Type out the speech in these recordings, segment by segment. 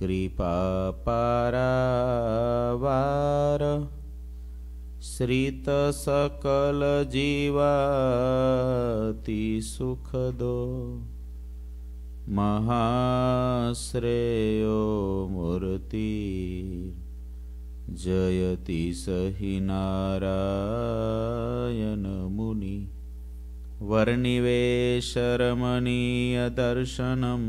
कृपापारा श्रितसकलजीवातिसुखदो सुखदो महाश्रेयो मूर्ति जयति सहि नारायणमुनि वर्निवेशरमणीयदर्शनम्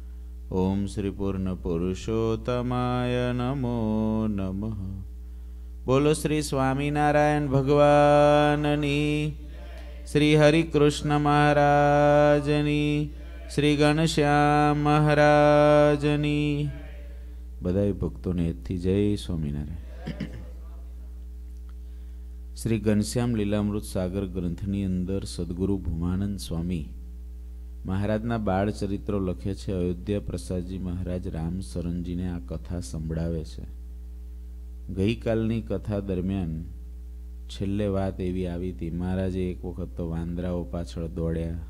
ઓમ શ્રી પૂર્ણ પુરુષોત્તમાય નમો નમઃ બોલો શ્રી સ્વામિનારાયણ ભગવાનની શ્રી હરિકૃષ્ણ મહારાજની શ્રી ઘનશ્યામ મહારાજની બધાય ભક્તોને એથી જય સ્વામિનારાયણ શ્રી ઘનશ્યામ લીલામૃત સાગર ગ્રંથની અંદર સદગુરુ ભૂમાનંદ સ્વામી મહારાજના બાળ ચરિત્રો લખે છે અયોધ્યા પ્રસાદજી મહારાજ રામ શરણજીને આ કથા સંભળાવે છે ગઈકાલની કથા દરમિયાન છેલ્લે વાત એવી આવી હતી મહારાજે એક વખત તો વાંદરાઓ પાછળ દોડ્યા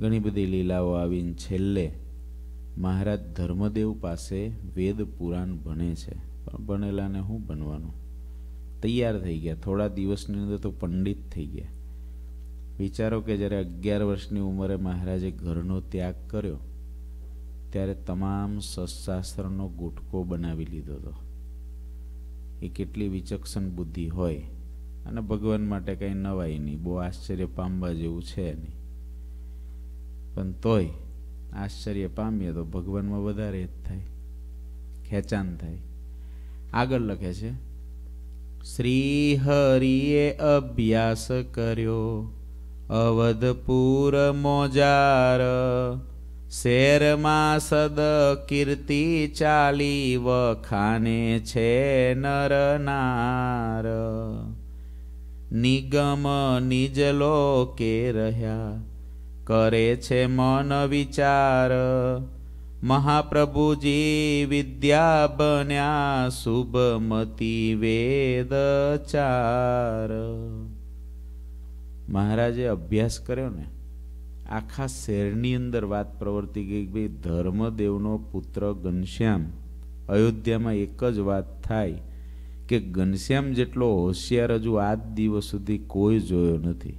ઘણી બધી લીલાઓ આવીને છેલ્લે મહારાજ ધર્મદેવ પાસે વેદ પુરાણ ભણે છે પણ ભણેલાને શું બનવાનું તૈયાર થઈ ગયા થોડા દિવસની અંદર તો પંડિત થઈ ગયા વિચારો કે જ્યારે અગિયાર વર્ષની ઉંમરે મહારાજે ઘરનો ત્યાગ કર્યો ત્યારે તમામ શસ્ત્રાસ્ત્રનો ગુટકો બનાવી લીધો હતો એ કેટલી વિચક્ષણ બુદ્ધિ હોય અને ભગવાન માટે કંઈ નવાય નહીં બહુ આશ્ચર્ય પામવા જેવું છે નહીં પણ તોય આશ્ચર્ય પામીએ તો ભગવાનમાં વધારે જ થાય ખેંચાણ થાય આગળ લખે છે શ્રી હરિએ અભ્યાસ કર્યો અવધપુર મોજાર શેરમાં સદ કીર્તિ ચાલી વખાને છે નરનાર નિગમ નિજ લોકે રહ્યા કરે છે મન વિચાર મહાપ્રભુજી વિદ્યા બન્યા શુભમતી વેદ ચાર મહારાજે અભ્યાસ કર્યો ને આખા શહેરની અંદર વાત પ્રવર્તી ગઈ કે ભાઈ ધર્મદેવનો પુત્ર ઘનશ્યામ અયોધ્યામાં એક જ વાત થાય કે ઘનશ્યામ જેટલો હોશિયાર હજુ આજ દિવસ સુધી કોઈ જોયો નથી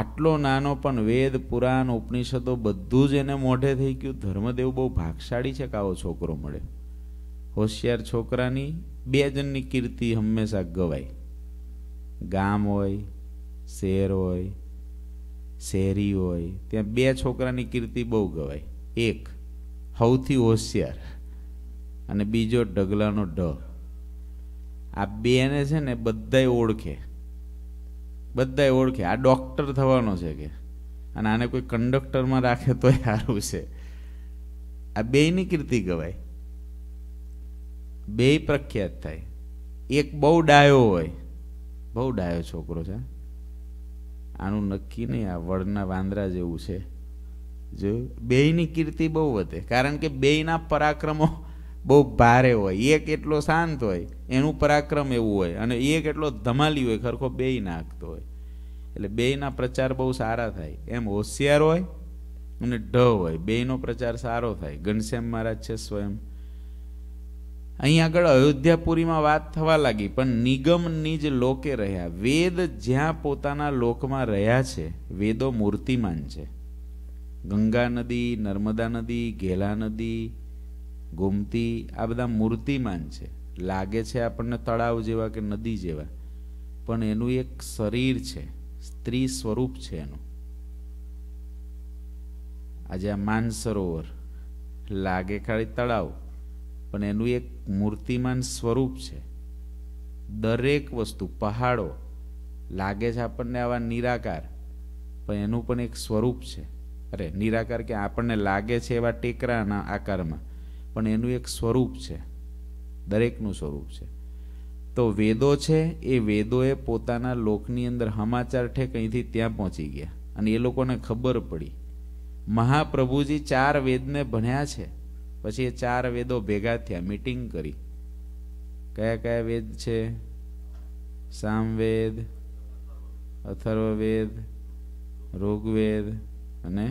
આટલો નાનો પણ વેદ પુરાણ ઉપનિષદો બધું જ એને મોઢે થઈ ગયું ધર્મદેવ બહુ ભાગશાળી છે કે આવો છોકરો મળે હોશિયાર છોકરાની બે જણની કીર્તિ હંમેશા ગવાય ગામ હોય શેર હોય શેરી હોય ત્યાં બે છોકરાની કીર્તિ બહુ ગવાય એક સૌથી હોશિયાર અને બીજો ઢગલાનો ઢ આ બેને છે ને બધાય ઓળખે બધાય ઓળખે આ ડૉક્ટર થવાનો છે કે અને આને કોઈ કંડક્ટરમાં રાખે તો સારું છે આ બેયની કીર્તિ ગવાય બેય પ્રખ્યાત થાય એક બહુ ડાયો હોય બહુ ડાયો છોકરો છે આનું નક્કી નહીં આ વડના વાંદરા જેવું છે જો બેયની કીર્તિ બહુ વધે કારણ કે બેયના પરાક્રમો બહુ ભારે હોય એક એટલો શાંત હોય એનું પરાક્રમ એવું હોય અને એક એટલો ધમાલી હોય ખરખો બેય નાખતો હોય એટલે બેયના પ્રચાર બહુ સારા થાય એમ હોશિયાર હોય અને ઢ હોય બેયનો પ્રચાર સારો થાય ઘનશ્યામ મહારાજ છે સ્વયં અહીં આગળ અયોધ્યાપુરીમાં વાત થવા લાગી પણ નિગમની જ લોકે રહ્યા વેદ જ્યાં પોતાના લોકમાં રહ્યા છે વેદો મૂર્તિમાન છે ગંગા નદી નર્મદા નદી ઘેલા નદી ગોમતી આ બધા મૂર્તિમાન છે લાગે છે આપણને તળાવ જેવા કે નદી જેવા પણ એનું એક શરીર છે સ્ત્રી સ્વરૂપ છે એનું આજે આ માનસરોવર લાગે ખાલી તળાવ પણ એનું એક મૂર્તિમાન સ્વરૂપ છે દરેક વસ્તુ પહાડો લાગે છે આપણને આવા નિરાકાર પણ એનું પણ એક સ્વરૂપ છે અરે નિરાકાર કે આપણને લાગે છે એવા ટેકરાના આકારમાં પણ એનું એક સ્વરૂપ છે દરેકનું સ્વરૂપ છે તો વેદો છે એ વેદોએ પોતાના લોકની અંદર સમાચાર ઠે કંઈથી ત્યાં પહોંચી ગયા અને એ લોકોને ખબર પડી મહાપ્રભુજી ચાર વેદને ભણ્યા છે પછી એ ચાર વેદો ભેગા થયા મિટિંગ કરી કયા કયા વેદ છે સામવેદ અથર્વવેદ ઋગ્વેદ અને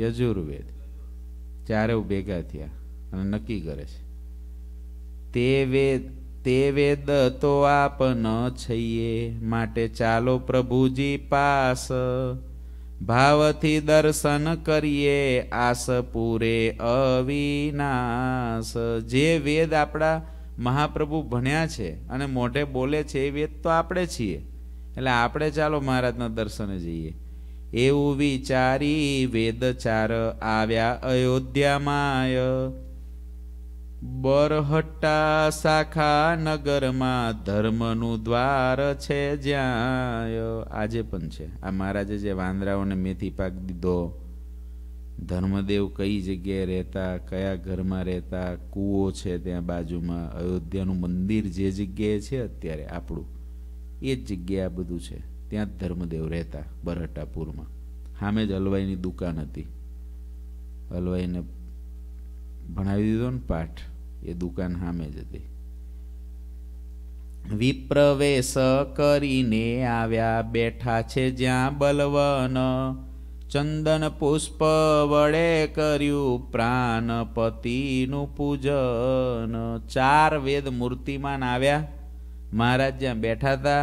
યજુર્વેદ ચારે ભેગા થયા અને નક્કી કરે છે તે વેદ તે વેદ તો આપ ન છઈએ માટે ચાલો પ્રભુજી પાસ ભાવથી દર્શન કરીએ આસ પૂરે અવિનાશ જે વેદ આપણા મહાપ્રભુ ભણ્યા છે અને મોઢે બોલે છે એ વેદ તો આપણે છીએ એટલે આપણે ચાલો મહારાજના દર્શને જઈએ એવું વિચારી વેદ ચાર આવ્યા અયોધ્યામાં બરહટ્ટા શાખા નગરમાં ધર્મનું દ્વાર છે જ્યાં આજે પણ છે આ મહારાજે જે વાંદરાઓને મેથી પાક દીધો ધર્મદેવ કઈ જગ્યાએ રહેતા કયા ઘરમાં રહેતા કૂવો છે ત્યાં બાજુમાં અયોધ્યાનું મંદિર જે જગ્યાએ છે અત્યારે આપણું એ જ જગ્યાએ આ બધું છે ત્યાં જ ધર્મદેવ રહેતા બરહટ્ટાપુરમાં સામે જ હલવાઈની દુકાન હતી હલવાઈને ભણાવી દીધો ને પાઠ એ દુકાન સામે જ હતી વિપ્રવેશ કરીને આવ્યા બેઠા છે જ્યાં બલવન ચંદન પુષ્પ વડે કર્યું પ્રાણ પતિનું પૂજન ચાર વેદ મૂર્તિમાન આવ્યા મહારાજ જ્યાં બેઠા હતા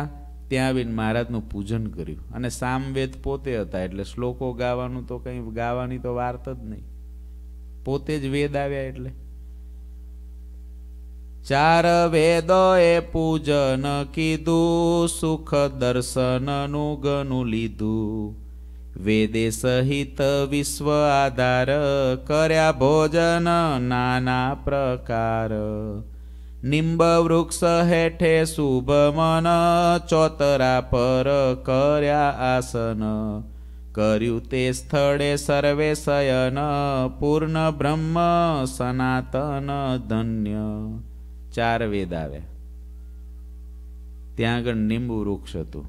ત્યાં આવીને મહારાજનું પૂજન કર્યું અને સામવેદ પોતે હતા એટલે શ્લોકો ગાવાનું તો કંઈ ગાવાની તો વાર્ત જ નહીં પોતે જ વેદ આવ્યા એટલે ચાર વેદોએ પૂજન કીધું સુખ દર્શનનું ગનું લીધું વેદે સહિત વિશ્વ આધાર કર્યા ભોજન નાના પ્રકાર નિંબ વૃક્ષ હેઠે શુભ મન ચોતરા પર કર્યા આસન કર્યું તે સ્થળે સર્વે શયન પૂર્ણ બ્રહ્મ સનાતન ધન્ય ચાર વેદ આવે ત્યાં આગળ લીંબુ વૃક્ષ હતું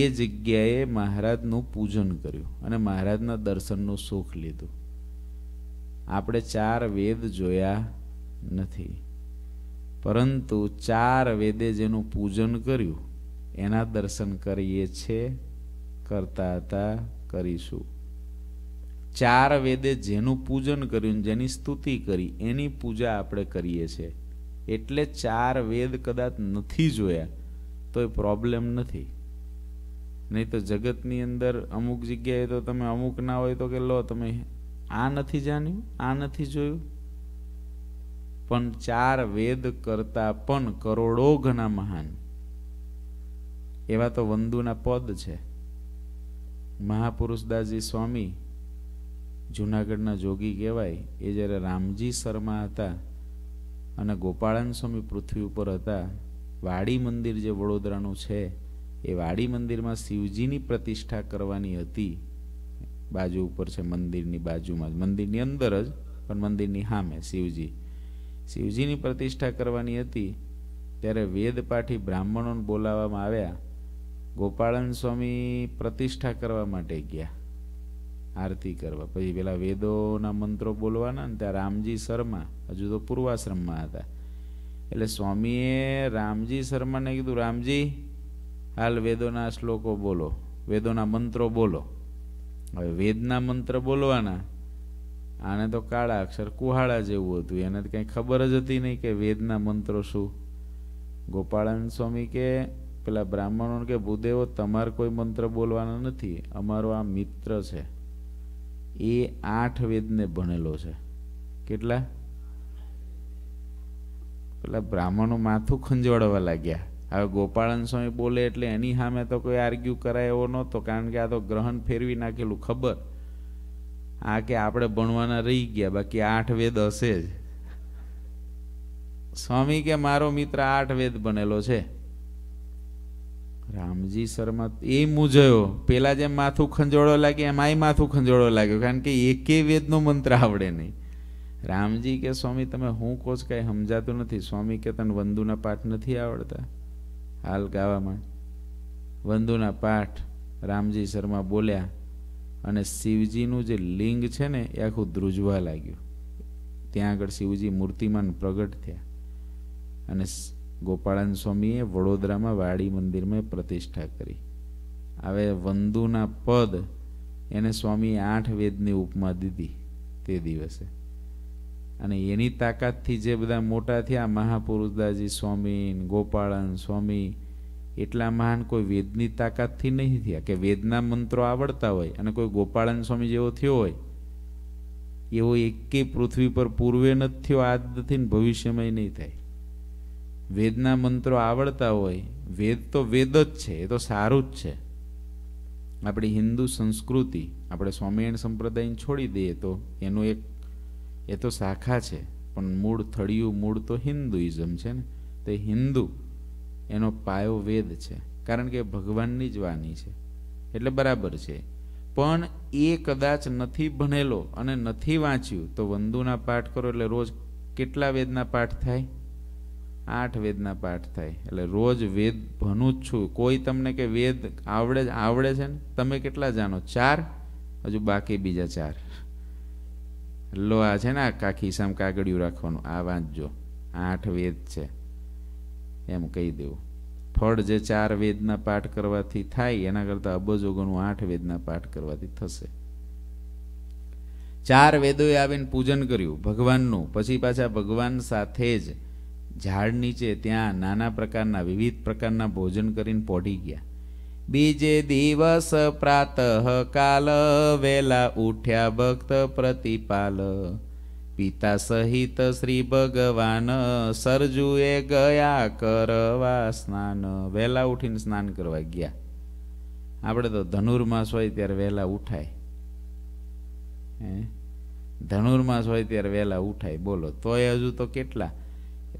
એ જગ્યાએ મહારાજનું પૂજન કર્યું અને મહારાજના દર્શનનું સુખ લીધું આપણે ચાર વેદ જોયા નથી પરંતુ ચાર વેદે જેનું પૂજન કર્યું એના દર્શન કરીએ છે કરતા હતા કરીશું ચાર વેદે જેનું પૂજન કર્યું જેની સ્તુતિ કરી એની પૂજા આપણે કરીએ છીએ એટલે ચાર વેદ કદાચ નથી જોયા તો એ પ્રોબ્લેમ નથી નહીં તો જગતની અંદર અમુક જગ્યાએ તો તમે અમુક ના હોય તો કે લો તમે આ નથી જાણ્યું આ નથી જોયું પણ ચાર વેદ કરતા પણ કરોડો ઘણા મહાન એવા તો વંદુના પદ છે મહાપુરુષદાસજી સ્વામી જૂનાગઢના જોગી કહેવાય એ જ્યારે રામજી શર્મા હતા અને ગોપાળન સ્વામી પૃથ્વી ઉપર હતા વાડી મંદિર જે વડોદરાનું છે એ વાડી મંદિરમાં શિવજીની પ્રતિષ્ઠા કરવાની હતી બાજુ ઉપર છે મંદિરની બાજુમાં જ મંદિરની અંદર જ પણ મંદિરની સામે શિવજી શિવજીની પ્રતિષ્ઠા કરવાની હતી ત્યારે વેદપાઠી બ્રાહ્મણોને બોલાવવામાં આવ્યા ગોપાળન સ્વામી પ્રતિષ્ઠા કરવા માટે ગયા આરતી કરવા પછી પેલા વેદોના મંત્રો બોલવાના ને ત્યાં રામજી શર્મા હજુ તો પૂર્વાશ્રમમાં હતા એટલે સ્વામીએ રામજી શર્માને કીધું રામજી હાલ વેદોના શ્લોકો બોલો વેદોના મંત્રો બોલો હવે વેદના મંત્ર બોલવાના આને તો કાળા અક્ષર કુહાળા જેવું હતું એને તો કંઈ ખબર જ હતી નહીં કે વેદના મંત્રો શું ગોપાળાનંદ સ્વામી કે પેલા બ્રાહ્મણો કે ભૂદેવો તમારે કોઈ મંત્ર બોલવાના નથી અમારો આ મિત્ર છે એ આઠ વેદને ભણેલો છે કેટલા પેલા બ્રાહ્મણો માથું ખંજોળવા લાગ્યા હવે ગોપાળન સ્વામી બોલે એટલે એની સામે તો કોઈ આર્ગ્યુ કરાય એવો નહોતો કારણ કે આ તો ગ્રહણ ફેરવી નાખેલું ખબર આ કે આપણે ભણવાના રહી ગયા બાકી આઠ વેદ હશે જ સ્વામી કે મારો મિત્ર આઠ વેદ બનેલો છે રામજી શર્મા એ મૂજાયો પેલા જેમ માથું ખંજોળો લાગે એમ આય માથું ખંજોળો લાગ્યો કારણ કે એકે વેદનો મંત્ર આવડે નહીં રામજી કે સ્વામી તમે હું કહો કોચ કાંઈ સમજાતું નથી સ્વામી કે તને વંદુના પાઠ નથી આવડતા હાલ ગાવામાં વંદુના પાઠ રામજી શર્મા બોલ્યા અને શિવજીનું જે લિંગ છે ને એ આખું ધ્રુજવા લાગ્યું ત્યાં આગળ શિવજી મૂર્તિમાન પ્રગટ થયા અને ગોપાળાન સ્વામીએ વડોદરામાં વાડી મંદિરમાં પ્રતિષ્ઠા કરી હવે વંદુના પદ એને સ્વામીએ આઠ વેદની ઉપમા દીધી તે દિવસે અને એની તાકાતથી જે બધા મોટા થયા મહાપુરુષદાજી સ્વામી ગોપાળન સ્વામી એટલા મહાન કોઈ વેદની તાકાતથી નહીં થયા કે વેદના મંત્રો આવડતા હોય અને કોઈ ગોપાળન સ્વામી જેવો થયો હોય એવો એકે પૃથ્વી પર પૂર્વે નથી થયો ને ભવિષ્યમાં નહીં થાય વેદના મંત્રો આવડતા હોય વેદ તો વેદ જ છે એ તો સારું જ છે આપણી હિન્દુ સંસ્કૃતિ આપણે સ્વામિનારાયણ સંપ્રદાયને છોડી દઈએ તો એનું એક એ તો શાખા છે પણ મૂળ થળિયું મૂળ તો હિન્દુઇઝમ છે ને તે હિન્દુ એનો પાયો વેદ છે કારણ કે ભગવાનની જ વાની છે એટલે બરાબર છે પણ એ કદાચ નથી ભણેલો અને નથી વાંચ્યું તો વંદુના પાઠ કરો એટલે રોજ કેટલા વેદના પાઠ થાય આઠ વેદના પાઠ થાય એટલે રોજ વેદ ભણું જ છું કોઈ તમને કે વેદ આવડે આવડે છે ને તમે કેટલા જાણો ચાર હજુ બાકી બીજા ચાર લો આ છે ને આ કાખી કાગળિયું રાખવાનું આ વાંચજો આઠ વેદ છે એમ કહી દેવું ફળ જે ચાર વેદના પાઠ કરવાથી થાય એના કરતાં અબજો ગણું આઠ વેદના પાઠ કરવાથી થશે ચાર વેદોએ આવીને પૂજન કર્યું ભગવાનનું પછી પાછા ભગવાન સાથે જ ઝાડ નીચે ત્યાં નાના પ્રકારના વિવિધ પ્રકારના ભોજન કરીને પોઢી ગયા બીજે દિવસ પ્રાતઃ કાલ વેલા ઉઠ્યા ભક્ત પ્રતિપાલ પિતા સહિત શ્રી ભગવાન સરજુએ ગયા કરવા સ્નાન વહેલા ઉઠીને સ્નાન કરવા ગયા આપણે તો ધનુર્માસ હોય ત્યારે વહેલા ઉઠાય હે ધનુર્માસ હોય ત્યારે વહેલા ઉઠાય બોલો તોય હજુ તો કેટલા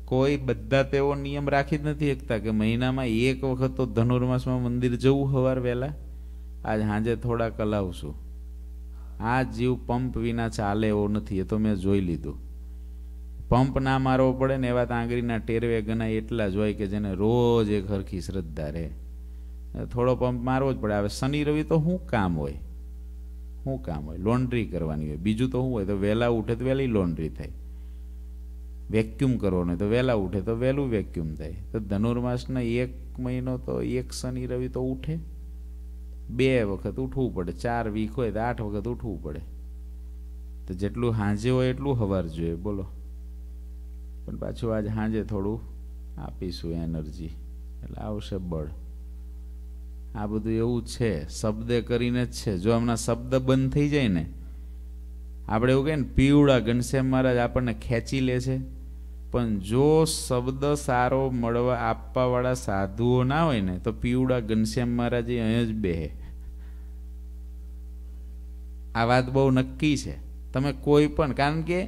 કોઈ બધા તેઓ નિયમ રાખી જ નથી શકતા કે મહિનામાં એક વખત તો ધનુર્માસમાં મંદિર જવું હવાર વહેલા આજ સાંજે થોડા કલાવશું આ જીવ પંપ વિના ચાલે એવો નથી એ તો મેં જોઈ લીધું પંપ ના મારવો પડે ને એવા આંગળીના ટેરવે ગણાય એટલા જ હોય કે જેને રોજ એક હરખી શ્રદ્ધા રહે થોડો પંપ મારવો જ પડે હવે શનિ રવિ તો શું કામ હોય શું કામ હોય લોન્ડ્રી કરવાની હોય બીજું તો શું હોય તો વહેલા ઉઠે તો વહેલી લોન્ડ્રી થાય વેક્યુમ કરો નહીં તો વહેલા ઉઠે તો વહેલું વેક્યુમ થાય તો ધનુર્માસના એક મહિનો તો એક શનિ રવિ તો ઉઠે બે વખત ઉઠવું પડે ચાર વીક હોય તો આઠ વખત ઉઠવું પડે તો જેટલું હાંજે હોય એટલું હવાર જોઈએ બોલો પણ પાછું આજ હાંજે થોડું આપીશું એનર્જી એટલે આવશે બળ આ બધું એવું છે શબ્દે કરીને જ છે જો હમણાં શબ્દ બંધ થઈ જાય ને આપણે એવું કહીએ ને પીવડા ઘનશ્યામ મહારાજ આપણને ખેંચી લે છે પણ જો શબ્દ સારો મળવા આપવાવાળા સાધુઓ ના હોય ને તો પીવડા ઘનશ્યામ મહારાજે અહીં જ બેહે આ વાત બહુ નક્કી છે તમે કોઈ પણ કારણ કે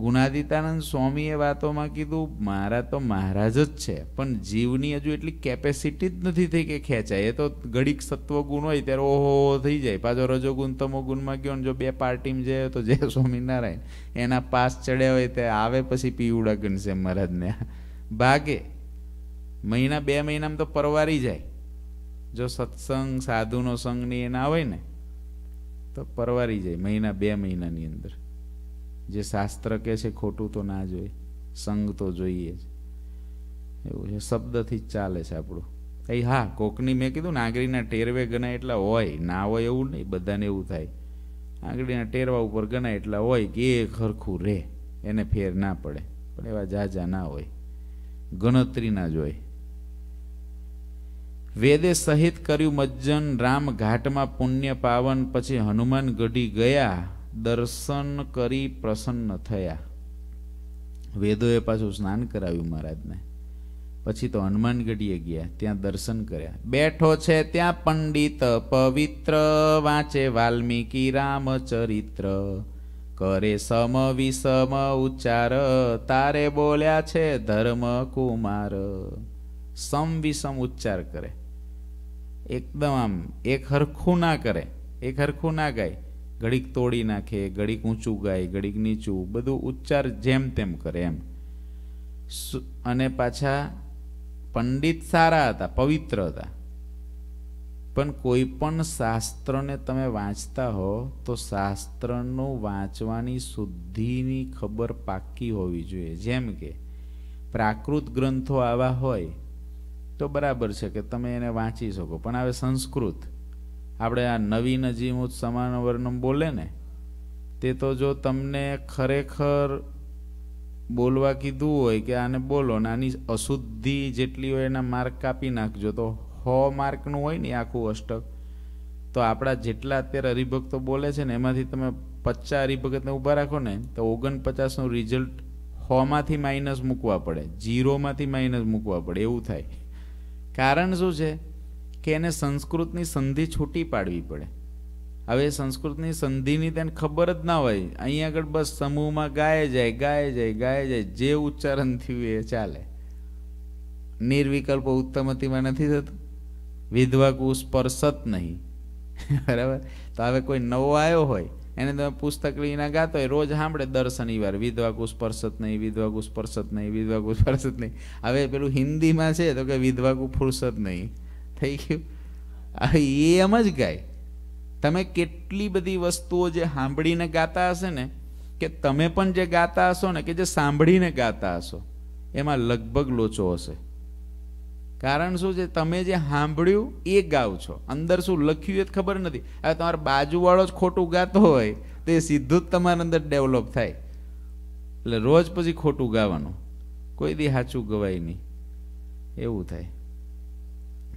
ગુણાદિતાનંદ સ્વામીએ વાતોમાં કીધું મારા તો મહારાજ જ છે પણ જીવની હજુ એટલી કેપેસિટી જ નથી થઈ કે ખેંચાય એ તો ઘડીક સત્વગુણ હોય ત્યારે ઓહો થઈ જાય પાછો રજોગુણ તમોગુણમાં ગયો ને જો બે પાર્ટીમાં જાય તો જય સ્વામિનારાયણ એના પાસ ચડ્યા હોય તે આવે પછી પીવડા ગણશે મહારાજને ભાગે મહિના બે મહિનામાં તો પરવારી જાય જો સત્સંગ સાધુનો સંગ ને એ હોય ને તો પરવારી જાય મહિના બે મહિનાની અંદર જે શાસ્ત્ર કહે છે ખોટું તો ના જોઈએ સંગ તો જોઈએ જ એવું છે શબ્દથી જ ચાલે છે આપણું એ હા કોકની મેં કીધું ને આંગળીના ટેરવે ગણાય એટલા હોય ના હોય એવું નહીં બધાને એવું થાય આંગળીના ટેરવા ઉપર ગણાય એટલા હોય કે એ ખરખું રહે એને ફેર ના પડે પણ એવા જાજા ના હોય ગણતરી ના જોઈ વેદે સહિત કર્યું મજ્જન રામ ઘાટમાં પુણ્ય પાવન પછી હનુમાન ગઢી ગયા દર્શન કરી પ્રસન્ન થયા વેદોએ પાછું સ્નાન કરાવ્યું મહારાજને પછી તો હનુમાનગઢીએ ગયા ત્યાં દર્શન કર્યા બેઠો છે ત્યાં પંડિત પવિત્ર વાંચે વાલ્મીકી રામચરિત્ર કરે સમ વિષમ ઉચ્ચાર તારે બોલ્યા છે ધર્મ કુમાર સમ વિષમ ઉચ્ચાર કરે એકદમ આમ એક હરખું ના કરે એક હરખું ના ગાય ઘડીક તોડી નાખે ઘડીક ઊંચું ગાય ઘડીક નીચું બધું ઉચ્ચાર જેમ તેમ કરે એમ અને પાછા પંડિત સારા હતા પવિત્ર હતા પણ કોઈ પણ શાસ્ત્રને તમે વાંચતા હો તો શાસ્ત્રનું વાંચવાની શુદ્ધિની ખબર પાકી હોવી જોઈએ જેમ કે પ્રાકૃત ગ્રંથો આવા હોય તો બરાબર છે કે તમે એને વાંચી શકો પણ હવે સંસ્કૃત આપણે આ નવીન અજીમુત સમાન વર્ણમ બોલે ને તે તો જો તમને ખરેખર બોલવા કીધું હોય કે આને બોલો ને આની અશુદ્ધિ જેટલી હોય એના માર્ક કાપી નાખજો તો હો માર્કનું હોય ને આખું અષ્ટક તો આપણા જેટલા અત્યારે હરિભક્તો બોલે છે ને એમાંથી તમે પચાસ હરિભગતને ઊભા રાખો ને તો ઓગણપચાસનું રિઝલ્ટ હોમાંથી માઇનસ મૂકવા પડે જીરોમાંથી માઇનસ મૂકવા પડે એવું થાય કારણ શું છે કે એને સંસ્કૃતની સંધિ છૂટી પાડવી પડે હવે સંસ્કૃતની સંધિની તેને ખબર જ ના હોય અહીં આગળ બસ સમૂહમાં ગાય જાય ગાય જાય ગાય જાય જે ઉચ્ચારણ થયું એ ચાલે નિર્વિકલ્પ ઉત્તમતિમાં નથી થતું વિધવા કુ સ્પર્શત નહીં બરાબર તો હવે કોઈ નવો આવ્યો હોય એને તમે પુસ્તક લઈને ગાતો હોય રોજ સાંભળે દર શનિવાર વિધવા કુ સ્પર્શત નહીં વિધવા સ્પર્શત નહીં વિધવા સ્પર્શત નહીં હવે પેલું હિન્દીમાં છે તો કે વિધવા કુ ફુરસત નહીં થઈ ગયું એ એમ જ ગાય તમે કેટલી બધી વસ્તુઓ જે સાંભળીને ગાતા હશે ને કે તમે પણ જે ગાતા હશો ને કે જે સાંભળીને ગાતા હશો એમાં લગભગ લોચો હશે કારણ શું છે તમે જે સાંભળ્યું એ ગાવ છો અંદર શું લખ્યું એ જ ખબર નથી હવે તમારો બાજુવાળો જ ખોટું ગાતો હોય તો એ સીધું જ તમારા અંદર ડેવલપ થાય એટલે રોજ પછી ખોટું ગાવાનું કોઈ દી સાચું ગવાય નહીં એવું થાય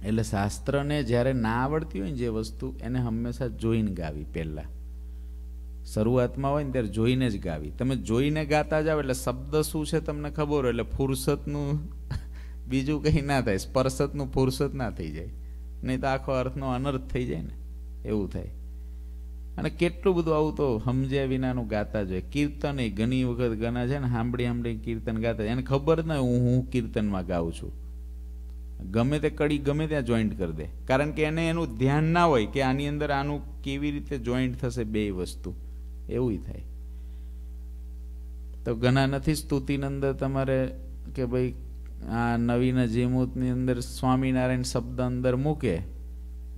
એટલે શાસ્ત્રને જ્યારે ના આવડતી હોય ને જે વસ્તુ એને હંમેશા જોઈને ગાવી પહેલાં શરૂઆતમાં હોય ને ત્યારે જોઈને જ ગાવી તમે જોઈને ગાતા જાઓ એટલે શબ્દ શું છે તમને ખબર હોય એટલે ફુરસતનું બીજું કંઈ ના થાય સ્પર્શતનું ફુરસત ના થઈ જાય નહીં તો આખો અર્થનો અનર્થ થઈ જાય ને એવું થાય અને કેટલું બધું આવું તો સમજ્યા વિનાનું ગાતા જોઈએ કીર્તન એ ઘણી વખત ગના છે ને સાંભળી સાંભળી કીર્તન ગાતા એને ખબર ના હું હું કીર્તનમાં ગાઉં છું ગમે તે કડી ગમે ત્યાં જોઈન્ટ કરી દે કારણ કે એને એનું ધ્યાન ના હોય કે આની અંદર આનું કેવી રીતે જોઈન્ટ થશે બે વસ્તુ એવું થાય તો ઘણા નથી સ્તુતિની અંદર તમારે કે ભાઈ આ નવીન જીમૂતની અંદર સ્વામિનારાયણ શબ્દ અંદર મૂકે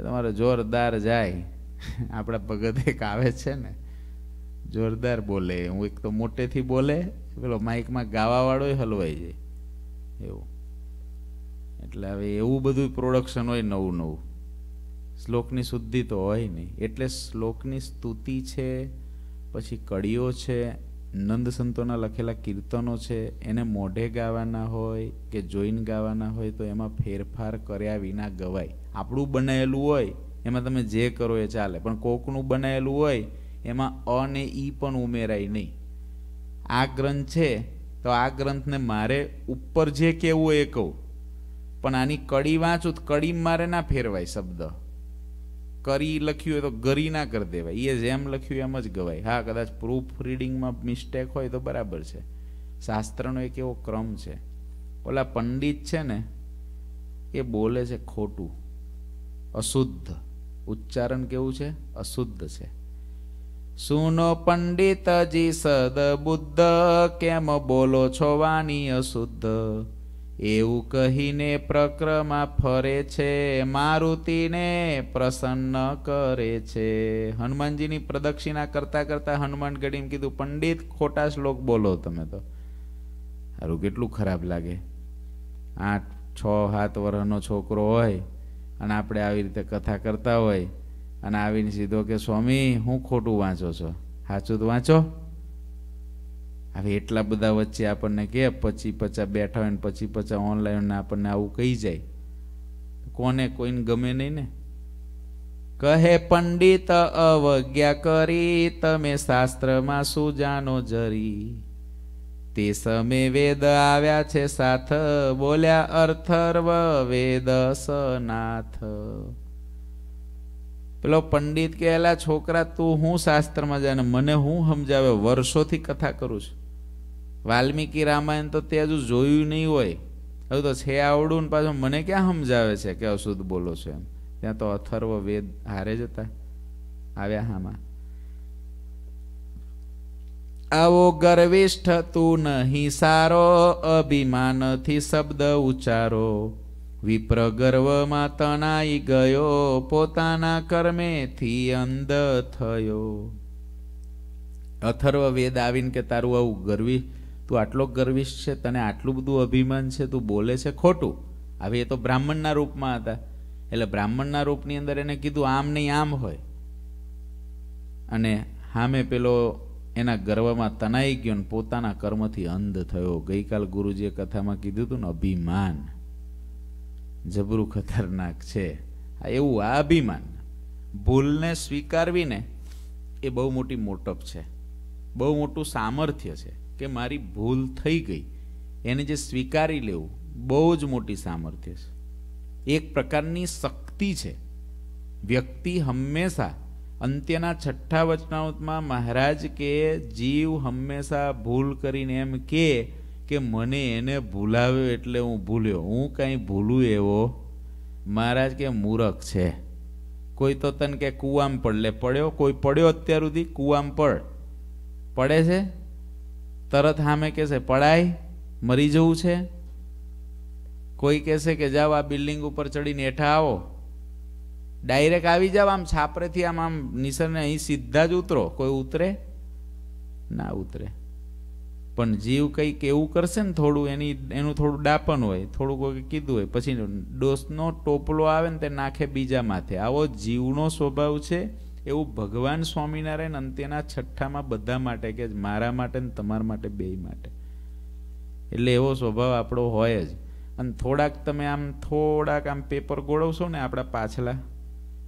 તમારે જોરદાર જાય આપણા ભગત એક આવે છે ને જોરદાર બોલે હું એક તો મોટેથી બોલે પેલો માઇકમાં ગાવાવાળો હલવાઈ જાય એવું એટલે હવે એવું બધું પ્રોડક્શન હોય નવું નવું શ્લોકની શુદ્ધિ તો હોય નહીં એટલે શ્લોકની સ્તુતિ છે પછી કડીઓ છે નંદ સંતોના લખેલા કીર્તનો છે એને મોઢે ગાવાના હોય કે જોઈને ગાવાના હોય તો એમાં ફેરફાર કર્યા વિના ગવાય આપણું બનાવેલું હોય એમાં તમે જે કરો એ ચાલે પણ કોકનું બનાવેલું હોય એમાં અ ને ઈ પણ ઉમેરાય નહીં આ ગ્રંથ છે તો આ ગ્રંથને મારે ઉપર જે કહેવું એ કહું પણ આની કડી વાંચું તો કડી મારે ના ફેરવાય શબ્દ કરી લખ્યું હોય તો ગરી ના કરી દેવાય એ જેમ લખ્યું એમ જ ગવાય હા કદાચ પ્રૂફ રીડિંગમાં મિસ્ટેક હોય તો બરાબર છે શાસ્ત્રનો એક એવો ક્રમ છે ઓલા પંડિત છે ને એ બોલે છે ખોટું અશુદ્ધ ઉચ્ચારણ કેવું છે અશુદ્ધ છે સુનો પંડિતજી સદ બુદ્ધ કેમ બોલો છો વાણી અશુદ્ધ એવું કહીને પ્રક્રમા ફરે છે મારુતિને પ્રસન્ન કરે છે હનુમાનજીની પ્રદક્ષિણા કરતા કરતા હનુમાન ગઢીમ કીધું પંડિત ખોટા શ્લોક બોલો તમે તો સારું કેટલું ખરાબ લાગે આઠ છ સાત વર્ષનો છોકરો હોય અને આપણે આવી રીતે કથા કરતા હોય અને આવીને સીધો કે સ્વામી હું ખોટું વાંચો છો સાચું તો વાંચો હવે એટલા બધા વચ્ચે આપણને કે પછી પચા બેઠા હોય ને પછી પચા ઓનલાઈન આપણને આવું કહી જાય કોને કોઈને ગમે નહીં ને કહે પંડિત અવજ્ઞા કરી તમે શાસ્ત્રમાં શું જાણો જરી તે સમે વેદ આવ્યા છે સાથ બોલ્યા અર્થર્વ વેદ સનાથ પેલો પંડિત કે છોકરા તું હું શાસ્ત્રમાં જાણે મને હું સમજાવે વર્ષોથી કથા કરું છું વાલ્મીકી રામાયણ તો તે હજુ જોયું નહીં હોય હવે તો છે આવડું ને પાછું મને ક્યાં સમજાવે છે કે અશુદ્ધ બોલો છો એમ ત્યાં તો અથર્વ વેદ હારે જતા આવ્યા હામાં આવો ગર્વિષ્ઠ તું નહીં સારો અભિમાનથી શબ્દ ઉચ્ચારો વિપ્ર ગર્વમાં તણાઈ ગયો પોતાના કર્મેથી અંધ થયો અથર્વ વેદ આવીને કે તારું આવું ગરવી તું આટલો ગર્વિશ છે તને આટલું બધું અભિમાન છે તું બોલે છે ખોટું હવે એ તો બ્રાહ્મણના રૂપમાં હતા એટલે બ્રાહ્મણના રૂપની અંદર એને કીધું આમ નહીં આમ હોય અને હામે પેલો એના ગર્વમાં તનાઈ ગયો ને પોતાના કર્મથી અંધ થયો ગઈકાલ ગુરુજીએ કથામાં કીધું હતું ને અભિમાન જબરું ખતરનાક છે આ એવું આ અભિમાન ભૂલને સ્વીકારવીને એ બહુ મોટી મોટપ છે બહુ મોટું સામર્થ્ય છે કે મારી ભૂલ થઈ ગઈ એને જે સ્વીકારી લેવું બહુ જ મોટી સામર્થ્ય છે એક પ્રકારની શક્તિ છે વ્યક્તિ હંમેશા અંત્યના છઠ્ઠા વચનાવતમાં મહારાજ કે જીવ હંમેશા ભૂલ કરીને એમ કે કે મને એને ભૂલાવ્યો એટલે હું ભૂલ્યો હું કાંઈ ભૂલું એવો મહારાજ કે મૂરખ છે કોઈ તો તને કે કૂવામ પડલે પડ્યો કોઈ પડ્યો અત્યાર સુધી કૂવામ પડ પડે છે તરત સામે કહેશે પડાય મરી જવું છે કોઈ કહેશે કે જાઓ આ બિલ્ડિંગ ઉપર ચડીને હેઠા આવો ડાયરેક્ટ આવી જાવ આમ છાપરેથી આમ આમ નિસરને અહીં સીધા જ ઉતરો કોઈ ઉતરે ના ઉતરે પણ જીવ કંઈક એવું કરશે ને થોડું એની એનું થોડું ડાપણ હોય થોડું કોઈ કીધું હોય પછી ડોસનો ટોપલો આવે ને તે નાખે બીજા માથે આવો જીવનો સ્વભાવ છે એવું ભગવાન સ્વામિનારાયણ અંત્યના છઠ્ઠામાં બધા માટે કે મારા માટે ને તમારા માટે બે માટે એટલે એવો સ્વભાવ આપણો હોય જ અને થોડાક તમે આમ થોડાક આમ પેપર ગોળવશો ને આપણા પાછલા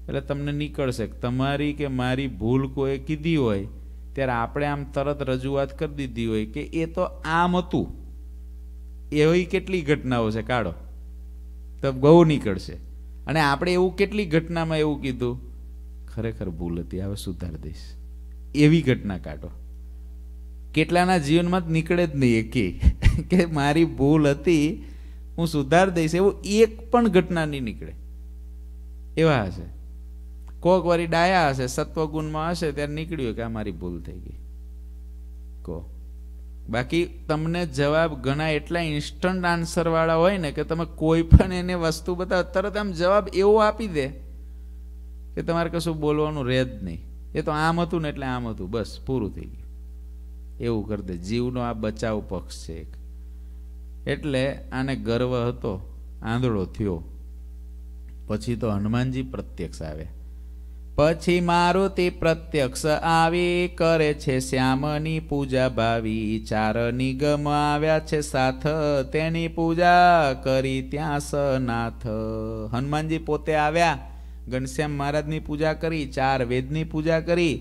એટલે તમને નીકળશે તમારી કે મારી ભૂલ કોઈ કીધી હોય ત્યારે આપણે આમ તરત રજૂઆત કરી દીધી હોય કે એ તો આમ હતું એવી કેટલી ઘટનાઓ છે કાઢો તો બહુ નીકળશે અને આપણે એવું કેટલી ઘટનામાં એવું કીધું ખરેખર ભૂલ હતી હવે સુધાર દઈશ એવી ઘટના કાઢો કેટલાના જીવનમાં જ નીકળે જ નહીં એકી કે મારી ભૂલ હતી હું સુધાર દઈશ એવું એક પણ ઘટના નહીં નીકળે એવા હશે કોક વારી ડાયા હશે સત્વગુણમાં હશે ત્યારે નીકળ્યું કે આ મારી ભૂલ થઈ ગઈ કહો બાકી તમને જવાબ ઘણા એટલા ઇન્સ્ટન્ટ આન્સરવાળા હોય ને કે તમે કોઈ પણ એને વસ્તુ બતાવો તરત આમ જવાબ એવો આપી દે એ તમારે કશું બોલવાનું રહે જ નહીં એ તો આમ હતું ને એટલે આમ હતું બસ પૂરું થઈ ગયું એવું કરી દે જીવનો આ બચાવ પક્ષ છે એક એટલે આને ગર્વ હતો આંધળો થયો પછી તો હનુમાનજી પ્રત્યક્ષ આવે પછી મારુતિ પ્રત્યક્ષ આવી કરે છે શ્યામની પૂજા ભાવી ચાર નિગમ આવ્યા છે સાથ તેની પૂજા કરી ત્યાં સનાથ હનુમાનજી પોતે આવ્યા ઘનશ્યામ મહારાજની પૂજા કરી ચાર વેદની પૂજા કરી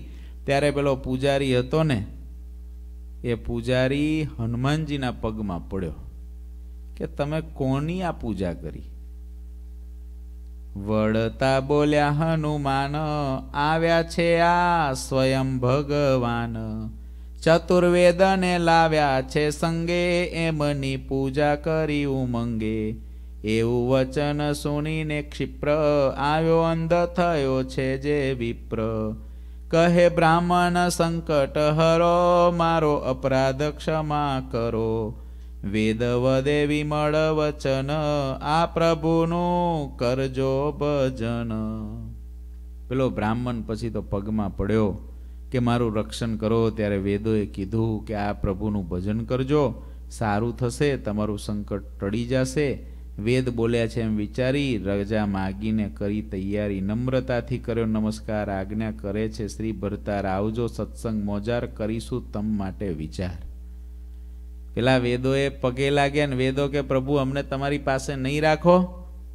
ત્યારે પેલો પૂજારી હતો ને એ પૂજારી હનુમાનજીના પગમાં પડ્યો કે તમે કોની આ પૂજા કરી વળતા બોલ્યા હનુમાન આવ્યા છે આ સ્વયં ભગવાન ચતુર્વેદને લાવ્યા છે સંગે એમની પૂજા કરી ઉમંગે એવું વચન સુનીને ક્ષિપ્ર આવ્યો અંધ થયો છે જે વિપ્ર કહે બ્રાહ્મણ સંકટ હરો મારો અપરાધ ક્ષમા કરો વેદવ દેવી મળ વચન આ પ્રભુનું કરજો ભજન પેલો બ્રાહ્મણ પછી તો પગમાં પડ્યો કે મારું રક્ષણ કરો ત્યારે વેદોએ કીધું કે આ પ્રભુનું ભજન કરજો સારું થશે તમારું સંકટ ટળી જશે વેદ બોલ્યા છે એમ વિચારી રજા માગીને કરી તૈયારી નમ્રતાથી કર્યો નમસ્કાર આજ્ઞા કરે છે શ્રી ભરતાર આવજો સત્સંગ મોજાર કરીશું તમ માટે વિચાર પેલા વેદોએ પગે લાગ્યા ને વેદો કે પ્રભુ અમને તમારી પાસે નહીં રાખો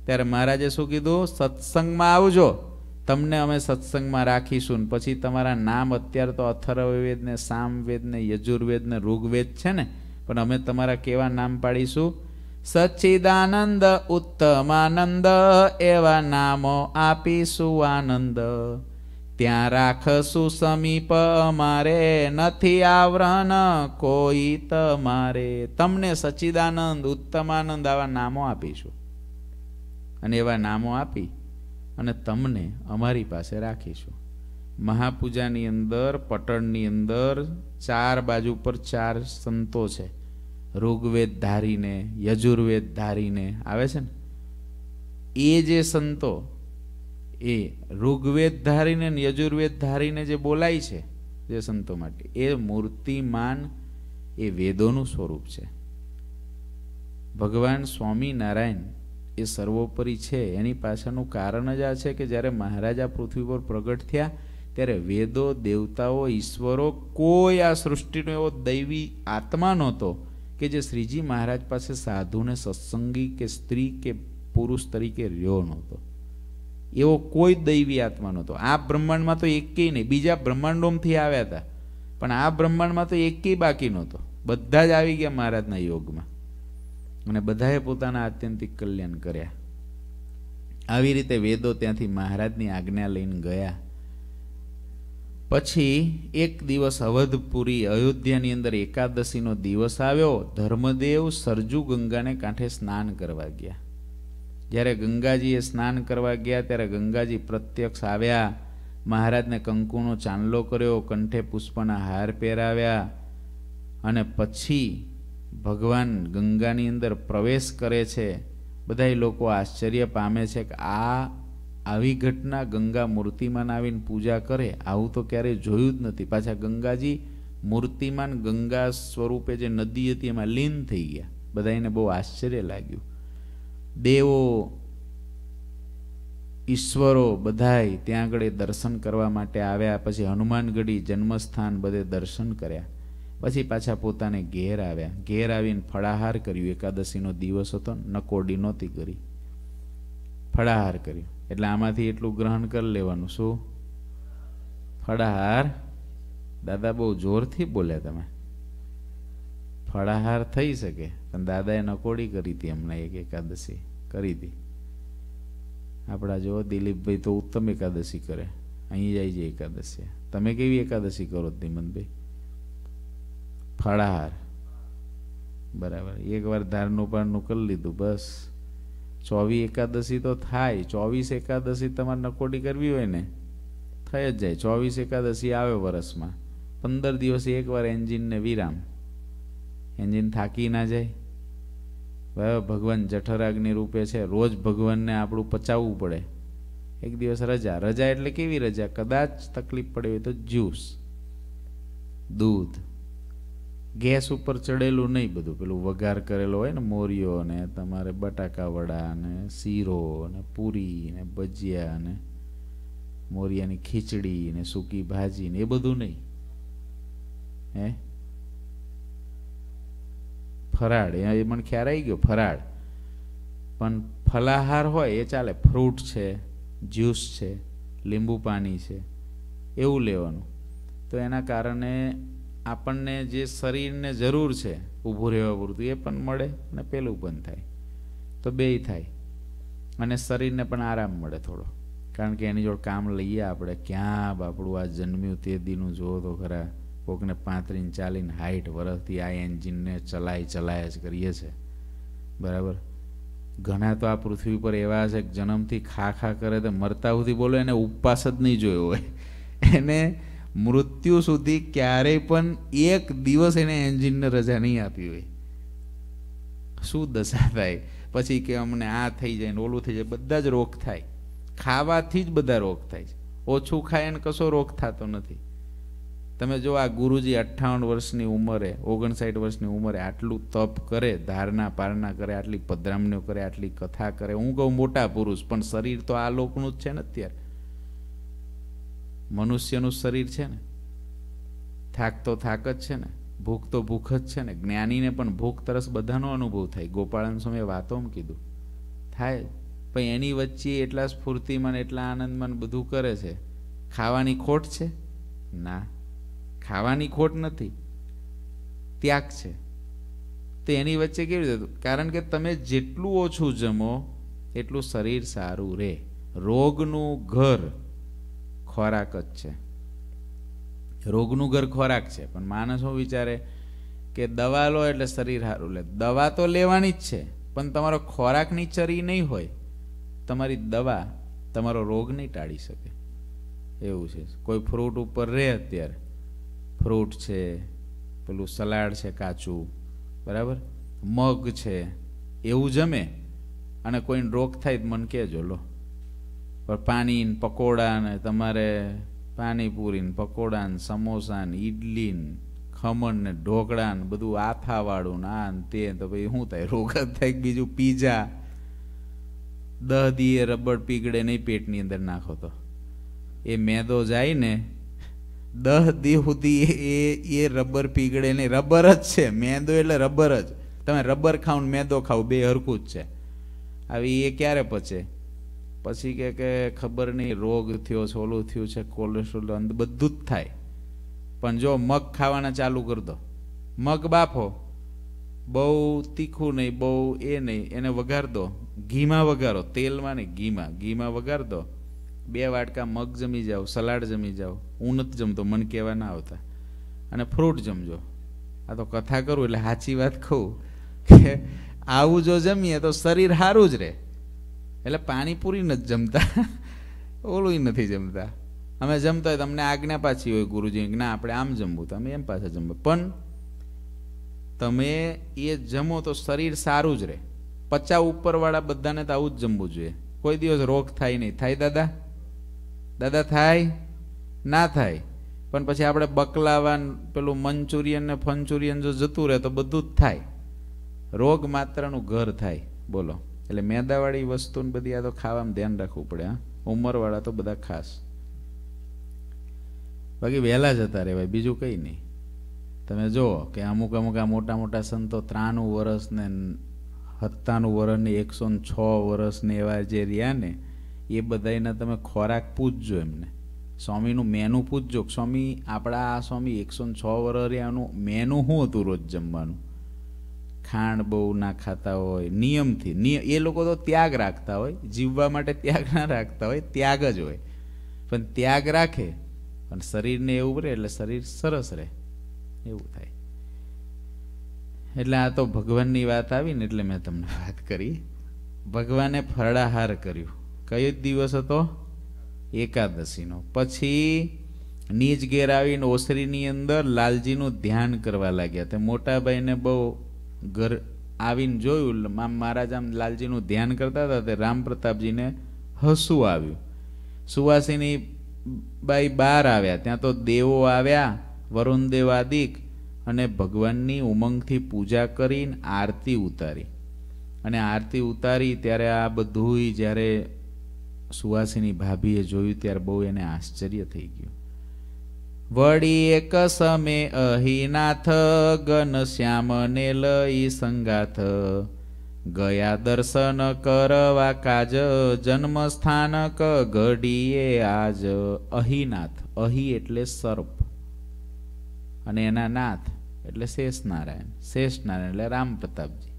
ત્યારે મહારાજે શું કીધું સત્સંગમાં આવજો તમને અમે સત્સંગમાં રાખીશું ને પછી તમારા નામ અત્યારે તો અથર્વવેદ ને સામવેદ ને યજુર્વેદ ને ઋગ્વેદ છે ને પણ અમે તમારા કેવા નામ પાડીશું સચ્ચિદાનંદ ઉત્તમાનંદ એવા નામો આપીશું આનંદ ત્યાં રાખશું સમીપ મારે નથી આવરણ કોઈ તમારે તમને સચ્ચિદાનંદ ઉત્તમાનંદ આવા નામો આપીશું અને એવા નામો આપી અને તમને અમારી પાસે રાખીશું મહાપૂજાની અંદર પટણની અંદર ચાર બાજુ પર ચાર સંતો છે ઋગ્વેદ ધારીને યજુર્વેદ ધારીને આવે છે ને એ જે સંતો એ ઋગ્વેદ ધારીને યજુર્વેદ ધારીને જે બોલાય છે જે સંતો માટે એ મૂર્તિમાન એ વેદોનું સ્વરૂપ છે ભગવાન સ્વામિનારાયણ એ સર્વોપરી છે એની પાછળનું કારણ જ આ છે કે જ્યારે મહારાજા પૃથ્વી પર પ્રગટ થયા ત્યારે વેદો દેવતાઓ ઈશ્વરો કોઈ આ સૃષ્ટિનો એવો દૈવી આત્મા નહોતો કે જે શ્રીજી મહારાજ પાસે સાધુને સત્સંગી કે સ્ત્રી કે પુરુષ તરીકે રહ્યો નહોતો એવો કોઈ દૈવી આત્મા નહોતો આ બ્રહ્માંડમાં તો એકેય નહીં બીજા બ્રહ્માંડોમાંથી આવ્યા હતા પણ આ બ્રહ્માંડમાં તો એકેય બાકી નહોતો બધા જ આવી ગયા મહારાજના યોગમાં અને બધાએ પોતાના આત્યંતિક કલ્યાણ કર્યા આવી રીતે વેદો ત્યાંથી મહારાજની આજ્ઞા લઈને ગયા પછી એક દિવસ અવધપુરી અયોધ્યાની અંદર એકાદશીનો દિવસ આવ્યો ધર્મદેવ સરજુ ગંગાને કાંઠે સ્નાન કરવા ગયા જ્યારે ગંગાજીએ સ્નાન કરવા ગયા ત્યારે ગંગાજી પ્રત્યક્ષ આવ્યા મહારાજને કંકુનો ચાંદલો કર્યો કંઠે પુષ્પના હાર પહેરાવ્યા અને પછી ભગવાન ગંગાની અંદર પ્રવેશ કરે છે બધા લોકો આશ્ચર્ય પામે છે કે આ આવી ઘટના ગંગા મૂર્તિમાન આવીને પૂજા કરે આવું તો ક્યારેય જોયું જ નથી પાછા ગંગાજી મૂર્તિમાન ગંગા સ્વરૂપે જે નદી હતી એમાં લીન થઈ ગયા બધા એને બહુ આશ્ચર્ય લાગ્યું દેવો ઈશ્વરો બધાય ત્યાં આગળ દર્શન કરવા માટે આવ્યા પછી હનુમાનગઢી જન્મસ્થાન બધે દર્શન કર્યા પછી પાછા પોતાને ઘેર આવ્યા ઘેર આવીને ફળાહાર કર્યું એકાદશીનો દિવસ હતો નકોડી નહોતી કરી ફળાહાર કર્યો એટલે આમાંથી એટલું ગ્રહણ કરી લેવાનું શું ફળાહાર દાદા બહુ જોરથી બોલ્યા તમે ફળાહાર થઈ શકે પણ દાદાએ નકોડી કરી હતી હમણાં એક એકાદશી કરી હતી આપણા જો દિલીપભાઈ તો ઉત્તમ એકાદશી કરે અહીં જાય છે એકાદશી તમે કેવી એકાદશી કરો ધીમનભાઈ ફળાહાર બરાબર એકવાર ધારનું પારનું કરી લીધું બસ ચોવી એકાદશી તો થાય ચોવીસ એકાદશી તમારે નકોડી કરવી હોય ને થઈ જ જાય ચોવીસ એકાદશી આવે વરસમાં પંદર દિવસે એકવાર એન્જિનને વિરામ એન્જિન થાકી ના જાય બરાબર ભગવાન જઠરાગ્નિ રૂપે છે રોજ ભગવાનને આપણું પચાવવું પડે એક દિવસ રજા રજા એટલે કેવી રજા કદાચ તકલીફ પડે હોય તો જ્યુસ દૂધ ગેસ ઉપર ચડેલું નહીં બધું પેલું વઘાર કરેલો હોય ને મોરિયો ને તમારે બટાકા વડા ને શીરો ને પૂરી ને ભજીયા ને મોરિયાની ખીચડી ને સૂકી ભાજી ને એ બધું નહીં હે ફરાળ એ મને ખ્યાલ આવી ગયો ફરાળ પણ ફલાહાર હોય એ ચાલે ફ્રૂટ છે જ્યુસ છે લીંબુ પાણી છે એવું લેવાનું તો એના કારણે આપણને જે શરીરને જરૂર છે ઊભું રહેવા પૂરતું એ પણ મળે અને પેલું બંધ થાય તો બે થાય અને શરીરને પણ આરામ મળે થોડો કારણ કે એની જોડે કામ લઈએ આપણે ક્યાં બાપડું આ જન્મ્યું તે દીનું જુઓ તો ખરા કોકને પાંત્રીને ચાલીને હાઈટ વરસથી આ એન્જિનને ચલાય ચલાય જ કરીએ છે બરાબર ઘણા તો આ પૃથ્વી પર એવા છે કે જન્મથી ખા ખા કરે તો મરતા સુધી બોલે એને ઉપવાસ જ નહીં જોયો હોય એને મૃત્યુ સુધી ક્યારેય પણ એક દિવસ એને એન્જિનને રજા નહીં આપી હોય શું દશા થાય પછી કે અમને આ થઈ જાય ને ઓલું થઈ જાય બધા જ રોગ થાય ખાવાથી જ બધા રોગ થાય છે ઓછું ખાય ને કશો રોગ થતો નથી તમે જો આ ગુરુજી અઠ્ઠાવન વર્ષની ઉંમરે ઓગણસાઠ વર્ષની ઉંમરે આટલું તપ કરે ધારણા પારણા કરે આટલી પધરામણીઓ કરે આટલી કથા કરે હું કહું મોટા પુરુષ પણ શરીર તો આ લોકનું જ છે ને અત્યારે મનુષ્યનું શરીર છે ને થાક તો થાક જ છે ને ભૂખ તો ભૂખ જ છે ને જ્ઞાનીને પણ ભૂખ તરસ બધાનો અનુભવ થાય ગોપાળન સ્વામીએ વાતો કીધું થાય પણ એની વચ્ચે એટલા સ્ફૂર્તિમાં એટલા આનંદમાં બધું કરે છે ખાવાની ખોટ છે ના ખાવાની ખોટ નથી ત્યાગ છે તો એની વચ્ચે કેવી રીતે કારણ કે તમે જેટલું ઓછું જમો એટલું શરીર સારું રહે રોગનું ઘર ખોરાક જ છે રોગનું ઘર ખોરાક છે પણ માણસ હું વિચારે કે દવા લો એટલે શરીર સારું લે દવા તો લેવાની જ છે પણ તમારો ખોરાકની ચરી નહીં હોય તમારી દવા તમારો રોગ નહીં ટાળી શકે એવું છે કોઈ ફ્રૂટ ઉપર રહે અત્યારે ફ્રૂટ છે પેલું સલાડ છે કાચું બરાબર મગ છે એવું જમે અને કોઈને રોગ થાય મન કહેજો લો પણ પાણી ને પકોડા ને તમારે પાણીપુરીને ને પકોડા ને સમોસા ને ઈડલી ને ખમણ ને ઢોકળા ને બધું આથાવાળું ને આ ને તે તો ભાઈ શું થાય રોગ થાય બીજું પીઝા દહ દીએ રબડ પીગળે નહીં પેટની અંદર નાખો તો એ મેદો જાય ને દહ દી સુધી એ એ રબર પીગળે નહીં રબર જ છે મેદો એટલે રબર જ તમે રબર ખાવ મેદો ખાવ બે હરખું જ છે આવી એ ક્યારે પછી પછી કે કે ખબર નહીં રોગ થયો છે ઓલું થયું છે કોલેસ્ટ્રોલ બધું જ થાય પણ જો મગ ખાવાના ચાલુ કરી દો મગ બાફો બહુ તીખું નહીં બહુ એ નહીં એને વઘાર દો ઘીમાં વઘારો તેલમાં નહીં ઘીમાં ઘીમાં વઘાર દો બે વાટકા મગ જમી જાઓ સલાડ જમી જાઓ ઉનત જમતો મન કહેવા ના આવતા અને ફ્રૂટ જમજો આ તો કથા કરું એટલે સાચી વાત કહું કે આવું જો જમીએ તો શરીર સારું જ રહે એટલે પાણીપુરી નથી જમતા ઓલું નથી જમતા અમે જમતા હોય તમને આજ્ઞા પાછી હોય ગુરુજી ના આપણે આમ જમવું તમે એમ પાછા જમવું પણ તમે એ જમો તો શરીર સારું જ રહે પચા ઉપરવાળા બધાને તો આવું જ જમવું જોઈએ કોઈ દિવસ રોગ થાય નહીં થાય દાદા દાદા થાય ના થાય પણ પછી આપણે બકલાવા પેલું મંચુરિયન ને ફંચુરિયન જો જતું રહે તો બધું જ થાય રોગ માત્રનું ઘર થાય બોલો એટલે મેદાવાળી વસ્તુ બધી આ તો ખાવામાં ધ્યાન રાખવું પડે હા ઉંમરવાળા તો બધા ખાસ બાકી વહેલા જતા રહેવાય બીજું કંઈ નહીં તમે જુઓ કે અમુક અમુક આ મોટા મોટા સંતો ત્રાણું વર્ષ ને સત્તાણું વર્ષ ને એકસો ને છ વર્ષ ને એવા જે રહ્યા ને એ બધાને તમે ખોરાક પૂછજો એમને સ્વામીનું મેનું પૂછજો સ્વામી આપણા આ સ્વામી એકસો ને છ વર્ષ રહ્યાનું મેનું શું હતું રોજ જમવાનું ખાંડ બહુ ના ખાતા હોય નિયમથી એ લોકો તો ત્યાગ રાખતા હોય જીવવા માટે ત્યાગ ના રાખતા હોય ત્યાગ જ હોય પણ ત્યાગ રાખે પણ શરીરને એવું રહે એટલે શરીર સરસ રહે એવું થાય એટલે આ તો ભગવાનની વાત આવી ને એટલે મેં તમને વાત કરી ભગવાને ફરડાહાર કર્યું કયો દિવસ હતો એકાદશીનો પછી નીચ ઘેર આવીને ઓસરીની અંદર લાલજીનું ધ્યાન કરવા લાગ્યા તે મોટાભાઈને બહુ ઘર આવીને જોયું મહારાજ આમ લાલજીનું ધ્યાન કરતા હતા તે રામ પ્રતાપજીને હસવું આવ્યું સુવાસીની બાઈ બહાર આવ્યા ત્યાં તો દેવો આવ્યા વરુણ દેવાદિક અને ભગવાનની ઉમંગથી પૂજા કરીને આરતી ઉતારી અને આરતી ઉતારી ત્યારે આ બધું જ્યારે સુવાસીની ભાભીએ જોયું ત્યારે બહુ એને આશ્ચર્ય થઈ ગયું વળી એક સમે અહીનાથ ઘનશ્યામને લઈ સંગાથ ગયા દર્શન કરવા કાજ જન્મસ્થાનક ઘડીએ આજ અહીનાથ અહી એટલે સર્પ અને એના નાથ એટલે શેષ નારાયણ શેષ નારાયણ એટલે રામ પ્રતાપજી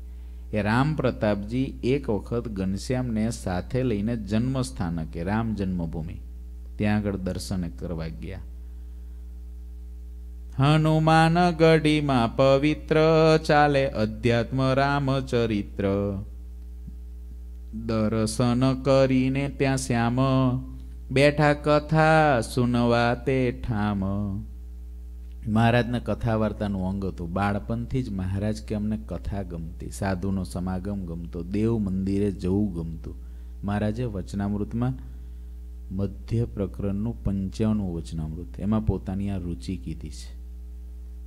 એ રામ પ્રતાપજી એક વખત ઘનશ્યામને સાથે લઈને જન્મસ્થાનકે રામ જન્મભૂમિ ત્યાં આગળ દર્શન કરવા ગયા હનુમાનગઢીમાં પવિત્ર ચાલે અધ્યાત્મ રામચરિત્ર દર્શન કરીને ત્યાં શ્યામ બેઠા કથા સુનવા તે ઠામ મહારાજને કથા વાર્તાનું અંગ હતું બાળપણથી જ મહારાજ કે અમને કથા ગમતી સાધુનો સમાગમ ગમતો દેવ મંદિરે જવું ગમતું મહારાજે વચનામૃતમાં મધ્ય પ્રકરણનું પંચાણું વચનામૃત એમાં પોતાની આ રુચિ કીધી છે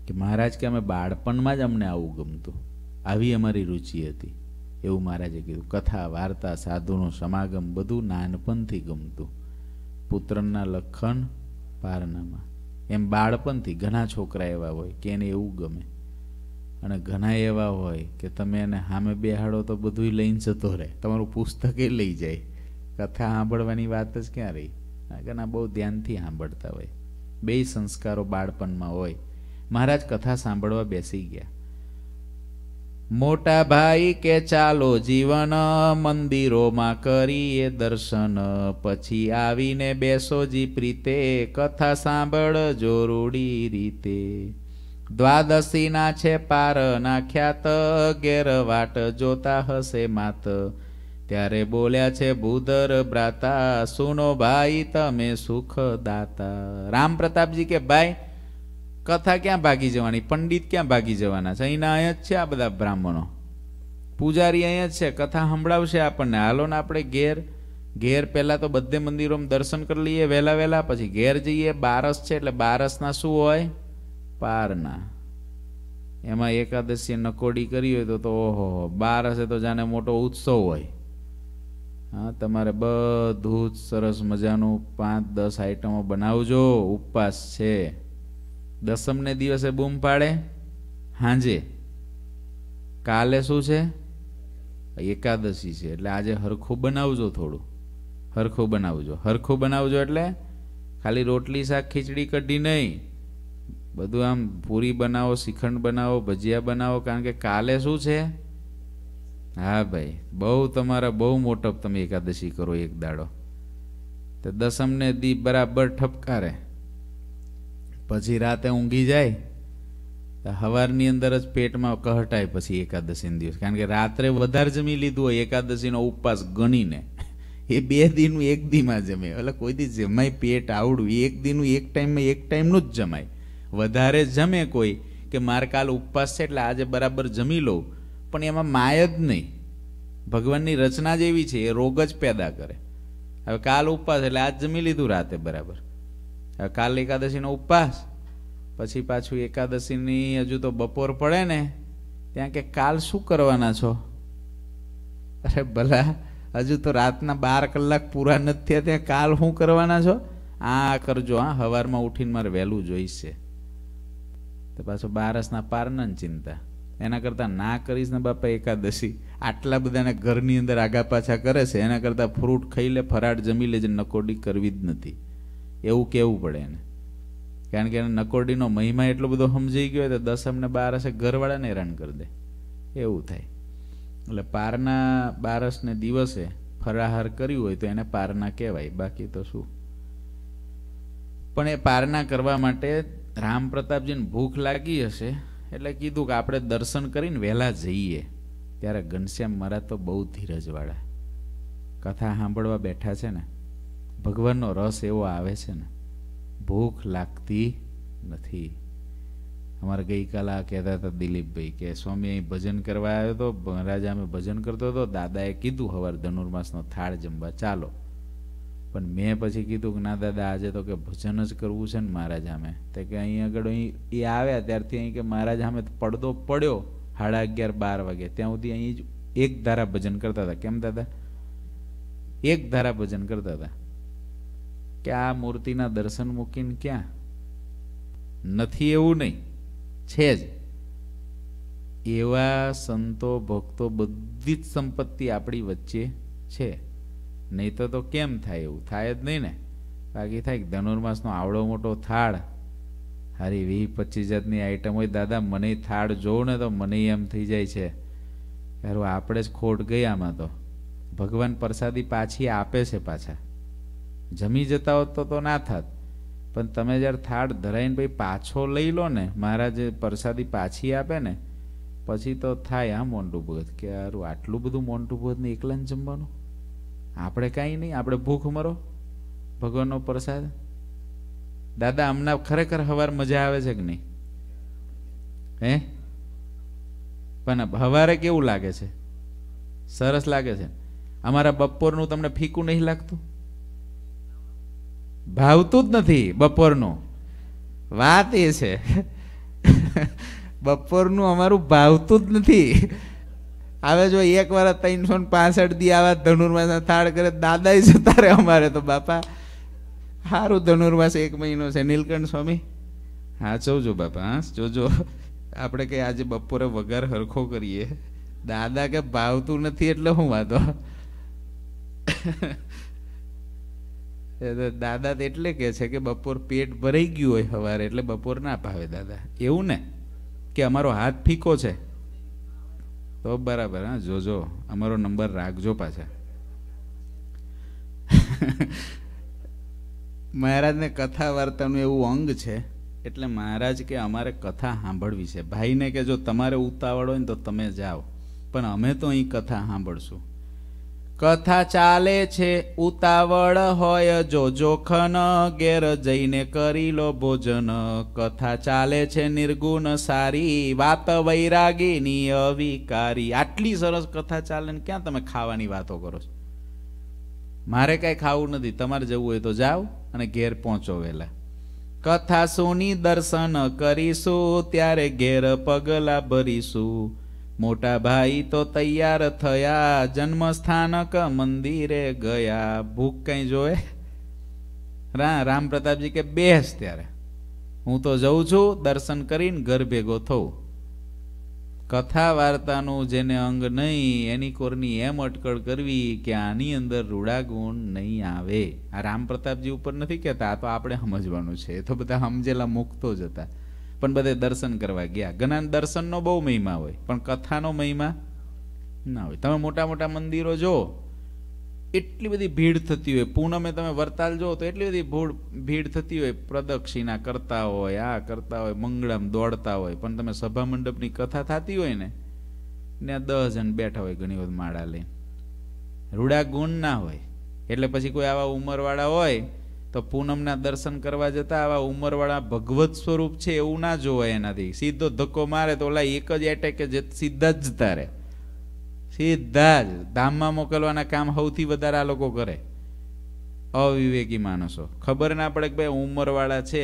કે મહારાજ કે અમે બાળપણમાં જ અમને આવું ગમતું આવી અમારી રુચિ હતી એવું મહારાજે કીધું કથા વાર્તા સાધુનો સમાગમ બધું નાનપણથી ગમતું પુત્રના લખન પારનામાં એમ બાળપણથી ઘણા છોકરા એવા હોય કે એને એવું ગમે અને ઘણા એવા હોય કે તમે એને સામે બેહાડો તો બધું લઈને જતો રહે તમારું પુસ્તક એ લઈ જાય કથા સાંભળવાની વાત જ ક્યાં રહી ઘણા બહુ ધ્યાનથી સાંભળતા હોય બે સંસ્કારો બાળપણમાં હોય મહારાજ કથા સાંભળવા બેસી ગયા મોટા ભાઈ કે ચાલો જીવન મંદિરોમાં કરીએ દર્શન પછી આવીને બેસો જી પ્રીતે કથા સાંભળ જરૂરી રીતે દ્વાદશીના છે પાર નાખ્યાત ગેરવાટ જોતા હશે માત ત્યારે બોલ્યા છે ભૂધર બ્રાતા સુનો ભાઈ તમે સુખ દાતા રામ પ્રતાપજી કે ભાઈ કથા ક્યાં ભાગી જવાની પંડિત ક્યાં ભાગી જવાના છે અહીંના અહીંયા જ છે આ બધા બ્રાહ્મણો પૂજારી અહીંયા જ છે કથા સંભળાવશે આપણને હાલોને આપણે ઘેર ઘેર પહેલાં તો બધે મંદિરોમાં દર્શન કરી લઈએ વહેલા વહેલા પછી ઘેર જઈએ બારસ છે એટલે બારસના શું હોય પારના એમાં એકાદશી નકોડી કરી હોય તો તો ઓહો બારસે તો જાણે મોટો ઉત્સવ હોય હા તમારે બધું જ સરસ મજાનું પાંચ દસ આઈટમો બનાવજો ઉપવાસ છે દસમને દિવસે બૂમ પાડે હાંજે કાલે શું છે એકાદશી છે એટલે આજે હરખું બનાવજો થોડું હરખું બનાવજો હરખું બનાવજો એટલે ખાલી રોટલી શાક ખીચડી કઢી નહીં બધું આમ પૂરી બનાવો શ્રીખંડ બનાવો ભજીયા બનાવો કારણ કે કાલે શું છે હા ભાઈ બહુ તમારા બહુ મોટો તમે એકાદશી કરો એક દાડો તો દસમને દીપ બરાબર ઠપકારે પછી રાતે ઊંઘી જાય તો હવારની અંદર જ પેટમાં કહટાય પછી એકાદશીનો દિવસ કારણ કે રાત્રે વધારે જમી લીધું હોય એકાદશીનો ઉપવાસ ગણીને એ બે દિનનું એક દીમાં જમે એટલે કોઈ દી જમાય પેટ આવડું એક દિનનું એક ટાઈમમાં એક ટાઈમનું જ જમાય વધારે જમે કોઈ કે મારે કાલ ઉપવાસ છે એટલે આજે બરાબર જમી લઉં પણ એમાં માય જ નહીં ભગવાનની રચના જ એવી છે એ રોગ જ પેદા કરે હવે કાલ ઉપવાસ એટલે આજ જમી લીધું રાતે બરાબર કાલ એકાદશીનો ઉપવાસ પછી પાછું એકાદશીની હજુ તો બપોર પડે ને ત્યાં કે કાલ શું કરવાના છો અરે ભલા હજુ તો રાતના બાર કલાક પૂરા નથી થયા ત્યાં કાલ શું કરવાના છો આ કરજો હા સવારમાં ઉઠીને મારે વહેલું જોઈશે તો પાછો બારસના પારના ચિંતા એના કરતાં ના કરીશ ને બાપા એકાદશી આટલા બધાને ઘરની અંદર આગા પાછા કરે છે એના કરતાં ફ્રૂટ ખાઈ લે ફરાટ જમી લે જે નકોડી કરવી જ નથી એવું કહેવું પડે એને કારણ કે એને નકોરડીનો મહિમા એટલો બધો સમજાઈ ગયો તો દસમ ને બારસે ઘરવાળાને હેરાન કરી દે એવું થાય એટલે પારના બારસને દિવસે ફરાહાર કર્યું હોય તો એને પારના કહેવાય બાકી તો શું પણ એ પારના કરવા માટે રામ પ્રતાપજીને ભૂખ લાગી હશે એટલે કીધું કે આપણે દર્શન કરીને વહેલા જઈએ ત્યારે ઘનશ્યામ મહારાજ તો બહુ ધીરજવાળા કથા સાંભળવા બેઠા છે ને ભગવાનનો રસ એવો આવે છે ને ભૂખ લાગતી નથી અમારે ગઈકાલે કહેતા હતા દિલીપભાઈ કે સ્વામી અહીં ભજન કરવા આવ્યો હતો મહારાજ અમે ભજન કરતો હતો દાદાએ કીધું હવાર ધનુર્માસનો થાળ જમવા ચાલો પણ મેં પછી કીધું કે ના દાદા આજે તો કે ભજન જ કરવું છે ને મહારાજ આમે તે કે અહીં આગળ અહીં એ આવ્યા ત્યારથી અહીં કે મહારાજ આમે પડદો પડ્યો સાડા અગિયાર બાર વાગે ત્યાં સુધી અહીં જ એક ધારા ભજન કરતા હતા કેમ દાદા એક ધારા ભજન કરતા હતા કે આ મૂર્તિના દર્શન મૂકીને ક્યાં નથી એવું નહીં છે જ એવા સંતો ભક્તો બધી જ સંપત્તિ આપણી વચ્ચે છે નહીં તો તો કેમ થાય એવું થાય જ નહીં ને બાકી થાય ધનુર્માસનો આવડો મોટો થાળ હારી વીસ પચીસ જાતની આઈટમ હોય દાદા મને થાળ જોઉં ને તો મને એમ થઈ જાય છે યાર આપણે જ ખોટ ગઈ આમાં તો ભગવાન પ્રસાદી પાછી આપે છે પાછા જમી જતા હોત તો ના થાત પણ તમે જ્યારે થાળ ધરાઈને ભાઈ પાછો લઈ લો ને મહારાજ પ્રસાદી પાછી આપે ને પછી તો થાય આ મોન્ટું ભગત કે યાર આટલું બધું મોન્ટું ને એકલાને જમવાનું આપણે કાંઈ નહીં આપણે ભૂખ મરો ભગવાનનો પ્રસાદ દાદા હમણાં ખરેખર હવાર મજા આવે છે કે નહીં હે પણ હવારે કેવું લાગે છે સરસ લાગે છે અમારા બપોરનું તમને ફીકું નહીં લાગતું ભાવતું જ નથી બપોરનું વાત એ છે બપોરનું અમારું ભાવતું જ નથી હવે જો એક વાર ત્રણસો ને પાસઠ દી આવા ધનુર્માસ થાળ કરે દાદા જતા રહે અમારે તો બાપા સારું ધનુર્માસ એક મહિનો છે નીલકંઠ સ્વામી હા જોજો બાપા હા જોજો આપણે કે આજે બપોરે વઘાર હરખો કરીએ દાદા કે ભાવતું નથી એટલે હું વાંધો દાદા એટલે કે છે કે બપોર પેટ ભરાઈ ગયું હોય સવારે એટલે બપોર ના ભાવે દાદા એવું ને કે અમારો હાથ ફીકો છે તો બરાબર હા જોજો અમારો નંબર રાખજો પાછા મહારાજને કથા વાર્તાનું એવું અંગ છે એટલે મહારાજ કે અમારે કથા સાંભળવી છે ભાઈને કે જો તમારે ઉતાવળ હોય ને તો તમે જાઓ પણ અમે તો અહીં કથા સાંભળશું કથા ચાલે છે ઉતાવળ હોય જો જોખન ઘેર જઈને કરી લો ભોજન કથા ચાલે છે નિર્ગુણ સારી વાત વૈરાગીની અવિકારી આટલી સરસ કથા ચાલે ને ક્યાં તમે ખાવાની વાતો કરો છો મારે કાંઈ ખાવું નથી તમારે જવું હોય તો જાઓ અને ઘેર પહોંચો વેલા કથા સુની દર્શન કરીશું ત્યારે ઘેર પગલા ભરીશું મોટા ભાઈ તો તૈયાર થયા જન્મસ્થાનક મંદિરે ગયા ભૂખ કઈ જોવે રા રામ પ્રતાપજી કે બેસ ત્યારે હું તો જઉં છું દર્શન કરીને ઘર ભેગો થઉં કથા વાર્તાનું જેને અંગ નહીં એની કોરની એમ અટકળ કરવી કે આની અંદર રૂડા ગુણ નહીં આવે આ રામ પ્રતાપજી ઉપર નથી કહેતા આ તો આપણે સમજવાનું છે એ તો બધા સમજેલા મૂકતો જ હતા પણ બધે દર્શન કરવા ગયા જ્ઞાન દર્શનનો બહુ મહિમા હોય પણ કથાનો મહિમા ના હોય તમે મોટા મોટા મંદિરો જો એટલી બધી ભીડ થતી હોય પૂનમે તમે વરતાલ જો તો એટલી બધી ભૂડ ભીડ થતી હોય પ્રદક્ષિણા કરતા હોય આ કરતા હોય મંગળમ દોડતા હોય પણ તમે સભા મંડપની કથા થતી હોય ને ત્યાં દસ જણ બેઠા હોય ઘણી વખત માળા લઈને રૂડા ગુણ ના હોય એટલે પછી કોઈ આવા ઉંમરવાળા હોય તો પૂનમના દર્શન કરવા જતા આવા ઉંમરવાળા ભગવત સ્વરૂપ છે એવું ના જોવાય એનાથી સીધો ધક્કો મારે તો ઓલા એક જ એટેકે સીધા જ તારે સીધા જ ધામમાં મોકલવાના કામ સૌથી વધારે આ લોકો કરે અવિવેકી માણસો ખબર ના પડે કે ભાઈ ઉંમરવાળા છે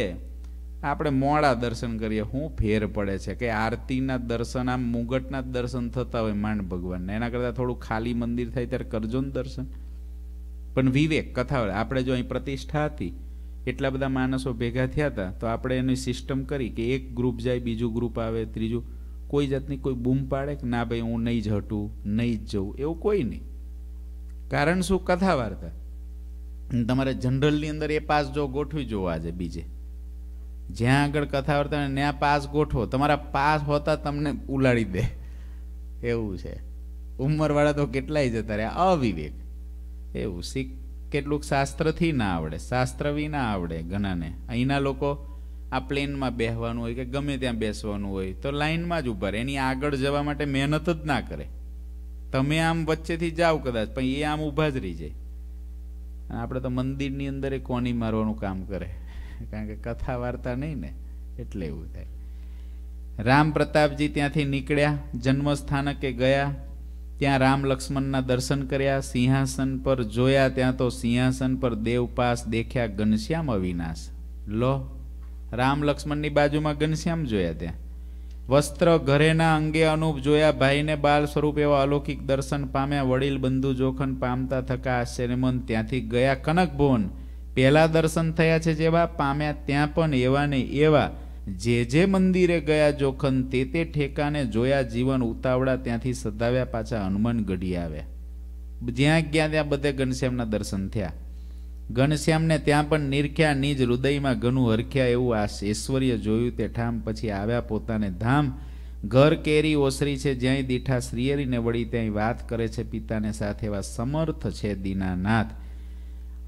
આપણે મોડા દર્શન કરીએ શું ફેર પડે છે કે આરતીના દર્શન આમ મુગટના દર્શન થતા હોય માંડ ભગવાનને એના કરતાં થોડું ખાલી મંદિર થાય ત્યારે કરજો ને દર્શન પણ વિવેક કથા આપણે જો અહીં પ્રતિષ્ઠા હતી એટલા બધા માણસો ભેગા થયા હતા તો આપણે એની સિસ્ટમ કરી કે એક ગ્રુપ જાય બીજું ગ્રુપ આવે ત્રીજું કોઈ જાતની કોઈ બૂમ પાડે કે ના ભાઈ હું નહીં જ હટું નહીં જ જઉં એવું કોઈ નહીં કારણ શું કથા વાર્તા તમારે જનરલની અંદર એ પાસ જો ગોઠવી જોવો આજે બીજે જ્યાં આગળ કથા વાર્તા ત્યાં પાસ ગોઠવો તમારા પાસ હોતા તમને ઉલાડી દે એવું છે ઉંમરવાળા તો કેટલાય જતા રહ્યા અવિવેક એવું શીખ કેટલુંક શાસ્ત્રથી ના આવડે શાસ્ત્ર વિના આવડે ઘણાને અહીંના લોકો આ પ્લેનમાં બેસવાનું હોય કે ગમે ત્યાં બેસવાનું હોય તો લાઇનમાં જ ઉભા રહે એની આગળ જવા માટે મહેનત જ ના કરે તમે આમ વચ્ચેથી જાઓ કદાચ પણ એ આમ ઊભા જ રહી જાય આપણે તો મંદિરની અંદર એ કોની મારવાનું કામ કરે કારણ કે કથા વાર્તા નહીં ને એટલે એવું થાય રામ પ્રતાપજી ત્યાંથી નીકળ્યા જન્મસ્થાનકે ગયા ત્યાં રામ લક્ષ્મણના દર્શન કર્યા સિંહાસન પર જોયા ત્યાં તો સિંહાસન પર દેવપાસ દેખ્યા ઘનશ્યામ અવિનાશ લો રામ લક્ષ્મણની બાજુમાં ઘનશ્યામ જોયા ત્યાં વસ્ત્ર ઘરેના અંગે અનુપ જોયા ભાઈને બાલ સ્વરૂપ એવા અલૌકિક દર્શન પામ્યા વડીલ બંધુ જોખન પામતા થકા આશ્ચર્યમન ત્યાંથી ગયા કનક ભુવન પહેલા દર્શન થયા છે જેવા પામ્યા ત્યાં પણ એવા ને એવા જે જે મંદિરે ગયા જોખન તે તે ઠેકાને જોયા જીવન ઉતાવળા ત્યાંથી સદાવ્યા પાછા હનુમાન ગઢી આવ્યા જ્યાં ગયા ત્યાં બધે ઘનશ્યામના દર્શન થયા ઘનશ્યામને ત્યાં પણ નિરખ્યા નિજ હૃદયમાં ઘણું હરખ્યા એવું આ ઐશ્વર્ય જોયું તે ઠામ પછી આવ્યા પોતાને ધામ ઘર કેરી ઓસરી છે જ્યાં દીઠા શ્રીયરીને વળી ત્યાં વાત કરે છે પિતાને સાથે એવા સમર્થ છે દીનાનાથ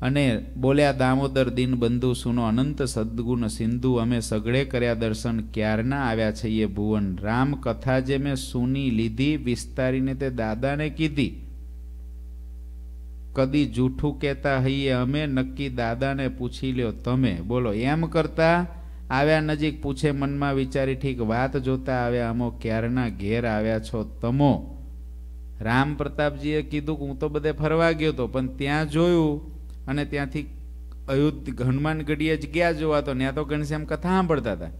અને બોલ્યા દામોદર દિન બંધુ સુનો અનંત સદ્ગુણ સિંધુ અમે સગડે કર્યા દર્શન ક્યારના આવ્યા છીએ ભુવન રામ કથા જે મેં સુની લીધી વિસ્તારીને તે દાદાને કીધી કદી જૂઠું કહેતા હઈએ અમે નક્કી દાદાને પૂછી લ્યો તમે બોલો એમ કરતા આવ્યા નજીક પૂછે મનમાં વિચારી ઠીક વાત જોતા આવ્યા અમો ક્યારના ઘેર આવ્યા છો તમો રામ પ્રતાપજીએ કીધું કે હું તો બધે ફરવા ગયો હતો પણ ત્યાં જોયું અને ત્યાંથી અયોધ્ય હનુમાન ગઢીએ જ ગયા જોવા તો ત્યાં તો ઘનશ્યામ કથા સાંભળતા હતા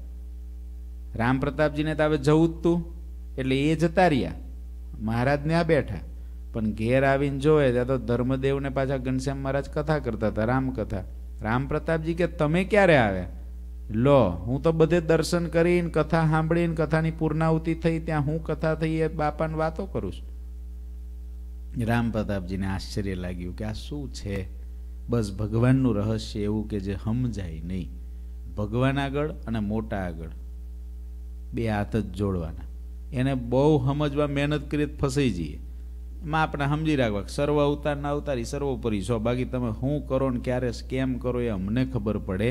રામ પ્રતાપજીને તો હવે જવું જ તું એટલે એ જતા રહ્યા મહારાજને આ બેઠા પણ ઘેર આવીને જોવે ત્યાં તો ધર્મદેવને પાછા ઘનશ્યામ મહારાજ કથા કરતા હતા રામકથા રામ પ્રતાપજી કે તમે ક્યારે આવ્યા લો હું તો બધે દર્શન કરીને કથા સાંભળીને કથાની પૂર્ણાહુતિ થઈ ત્યાં હું કથા થઈ એ બાપાને વાતો કરું છું રામ પ્રતાપજીને આશ્ચર્ય લાગ્યું કે આ શું છે બસ ભગવાનનું રહસ્ય એવું કે જે સમજાય નહીં ભગવાન આગળ અને મોટા આગળ બે હાથ જ જોડવાના એને બહુ સમજવા મહેનત કરીએ ફસાઈ જઈએ એમાં આપણે સમજી રાખવા સર્વ અવતાર ના અવતારી સર્વોપરી છો બાકી તમે શું કરો ને ક્યારે કેમ કરો એ અમને ખબર પડે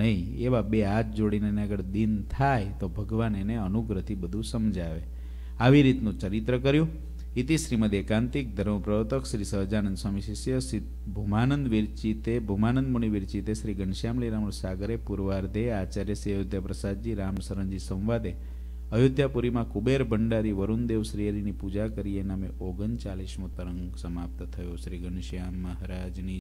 નહીં એવા બે હાથ જોડીને એને આગળ દિન થાય તો ભગવાન એને અનુગ્રહથી બધું સમજાવે આવી રીતનું ચરિત્ર કર્યું ઇતિ શ્રીમદ એકાંતિક ધર્મપ્રવર્તક શ્રી સહજાનંદ સ્વામી શિષ્ય શ્રી ભૂમાનંદ વિરચિતે ભૂમાનંદ મુનિ વિરચિતે શ્રી ઘનશ્યામલી લીલામણ સાગરે પૂર્વાર્ધે આચાર્ય શ્રી અયોધ્યા પ્રસાદજી રામસરણજી સંવાદે અયોધ્યાપુરીમાં કુબેર ભંડારી વરુણદેવ શ્રીહરિની પૂજા કરીએ નામે ઓગણચાલીસમો તરંગ સમાપ્ત થયો શ્રી ઘનશ્યામ મહારાજની